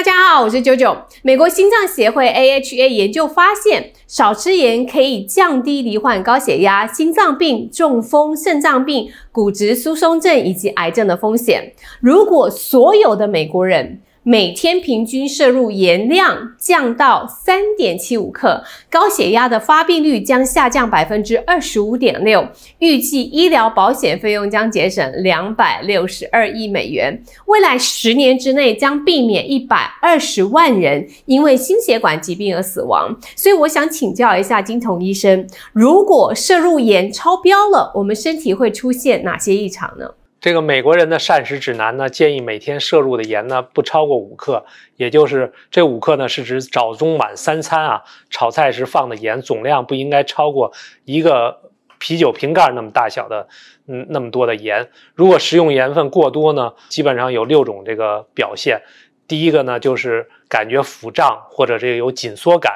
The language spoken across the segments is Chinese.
大家好，我是九九。美国心脏协会 （AHA） 研究发现，少吃盐可以降低罹患高血压、心脏病、中风、肾脏病、骨质疏松症以及癌症的风险。如果所有的美国人每天平均摄入盐量降到三点七五克，高血压的发病率将下降百分之二十五点六，预计医疗保险费用将节省两百六十二亿美元，未来十年之内将避免一百二十万人因为心血管疾病而死亡。所以我想请教一下金童医生，如果摄入盐超标了，我们身体会出现哪些异常呢？这个美国人的膳食指南呢，建议每天摄入的盐呢不超过五克，也就是这五克呢是指早中晚三餐啊炒菜时放的盐总量不应该超过一个啤酒瓶盖那么大小的嗯那么多的盐。如果食用盐分过多呢，基本上有六种这个表现，第一个呢就是感觉腹胀或者这个有紧缩感。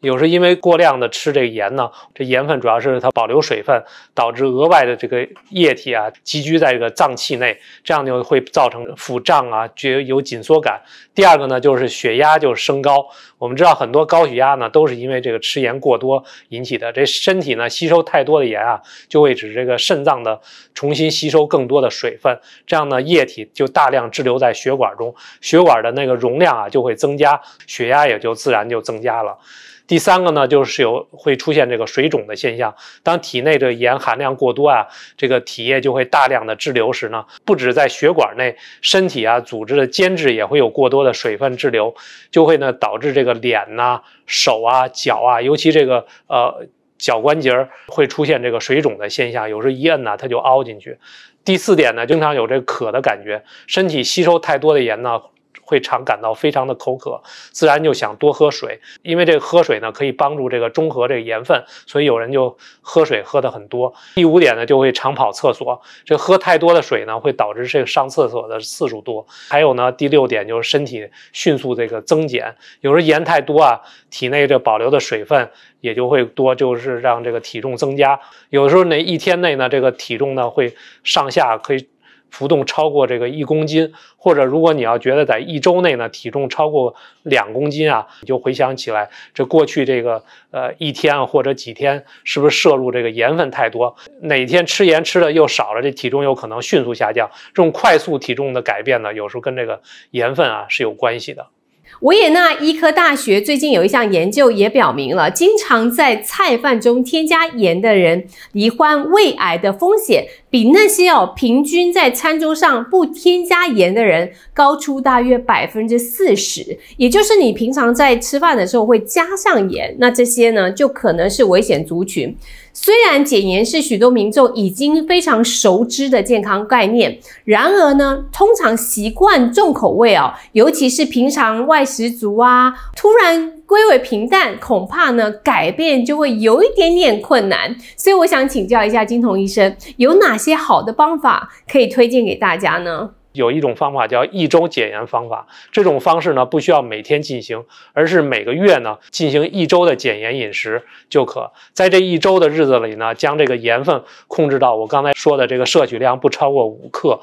有时因为过量的吃这个盐呢，这盐分主要是它保留水分，导致额外的这个液体啊积聚在这个脏器内，这样就会造成腹胀啊，觉有紧缩感。第二个呢，就是血压就升高。我们知道很多高血压呢都是因为这个吃盐过多引起的。这身体呢吸收太多的盐啊，就会使这个肾脏的重新吸收更多的水分，这样呢液体就大量滞留在血管中，血管的那个容量啊就会增加，血压也就自然就增加了。第三个呢，就是有会出现这个水肿的现象。当体内这盐含量过多啊，这个体液就会大量的滞留时呢，不止在血管内，身体啊组织的间质也会有过多的水分滞留，就会呢导致这个脸呐、手啊、脚啊，尤其这个呃脚关节儿会出现这个水肿的现象，有时候一摁呢，它就凹进去。第四点呢，经常有这渴的感觉，身体吸收太多的盐呢。会常感到非常的口渴，自然就想多喝水，因为这个喝水呢可以帮助这个中和这个盐分，所以有人就喝水喝的很多。第五点呢，就会常跑厕所，这喝太多的水呢会导致这个上厕所的次数多。还有呢，第六点就是身体迅速这个增减，有时候盐太多啊，体内这保留的水分也就会多，就是让这个体重增加。有时候那一天内呢，这个体重呢会上下可以。浮动超过这个一公斤，或者如果你要觉得在一周内呢体重超过两公斤啊，你就回想起来，这过去这个呃一天或者几天是不是摄入这个盐分太多？哪天吃盐吃的又少了，这体重有可能迅速下降。这种快速体重的改变呢，有时候跟这个盐分啊是有关系的。维也纳医科大学最近有一项研究也表明了，经常在菜饭中添加盐的人，罹患胃癌的风险比那些哦平均在餐桌上不添加盐的人高出大约百分之四十。也就是你平常在吃饭的时候会加上盐，那这些呢就可能是危险族群。虽然减盐是许多民众已经非常熟知的健康概念，然而呢，通常习惯重口味哦，尤其是平常外食族啊，突然归为平淡，恐怕呢改变就会有一点点困难。所以我想请教一下金童医生，有哪些好的方法可以推荐给大家呢？有一种方法叫一周减盐方法，这种方式呢不需要每天进行，而是每个月呢进行一周的减盐饮食就可。在这一周的日子里呢，将这个盐分控制到我刚才说的这个摄取量不超过五克。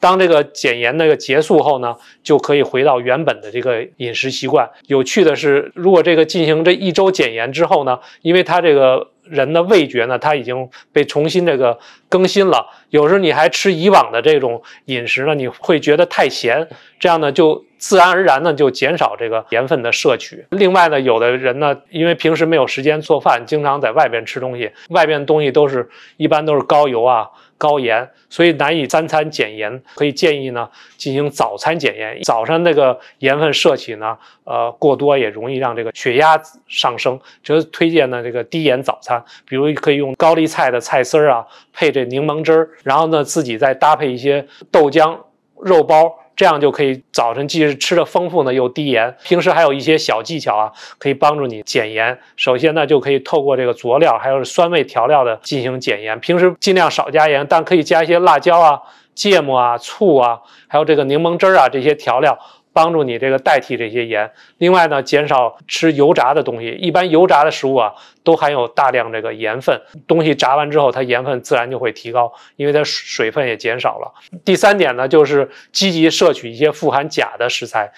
当这个减盐那个结束后呢，就可以回到原本的这个饮食习惯。有趣的是，如果这个进行这一周减盐之后呢，因为它这个。人的味觉呢，它已经被重新这个更新了。有时候你还吃以往的这种饮食呢，你会觉得太咸，这样呢就自然而然呢就减少这个盐分的摄取。另外呢，有的人呢，因为平时没有时间做饭，经常在外边吃东西，外边东西都是一般都是高油啊。高盐，所以难以三餐减盐。可以建议呢，进行早餐减盐。早上那个盐分摄取呢，呃，过多也容易让这个血压上升。就推荐呢这个低盐早餐，比如可以用高丽菜的菜丝儿啊，配这柠檬汁儿，然后呢自己再搭配一些豆浆、肉包。这样就可以早晨既吃的丰富呢，又低盐。平时还有一些小技巧啊，可以帮助你减盐。首先呢，就可以透过这个佐料，还有酸味调料的进行减盐。平时尽量少加盐，但可以加一些辣椒啊、芥末啊、醋啊，还有这个柠檬汁啊这些调料。帮助你这个代替这些盐，另外呢，减少吃油炸的东西。一般油炸的食物啊，都含有大量这个盐分，东西炸完之后，它盐分自然就会提高，因为它水分也减少了。第三点呢，就是积极摄取一些富含钾的食材，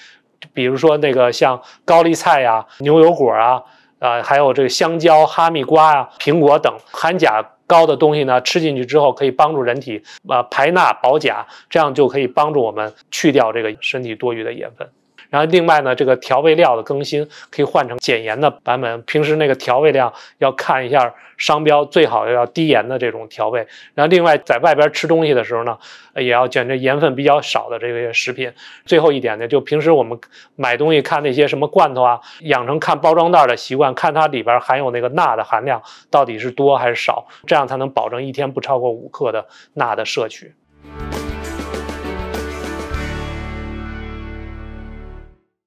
比如说那个像高丽菜呀、牛油果啊，啊，还有这个香蕉、哈密瓜呀、苹果等含钾。高的东西呢，吃进去之后可以帮助人体啊排钠保钾，这样就可以帮助我们去掉这个身体多余的盐分。然后另外呢，这个调味料的更新可以换成减盐的版本。平时那个调味料要看一下商标，最好要低盐的这种调味。然后另外在外边吃东西的时候呢，也要选择盐分比较少的这些食品。最后一点呢，就平时我们买东西看那些什么罐头啊，养成看包装袋的习惯，看它里边含有那个钠的含量到底是多还是少，这样才能保证一天不超过五克的钠的摄取。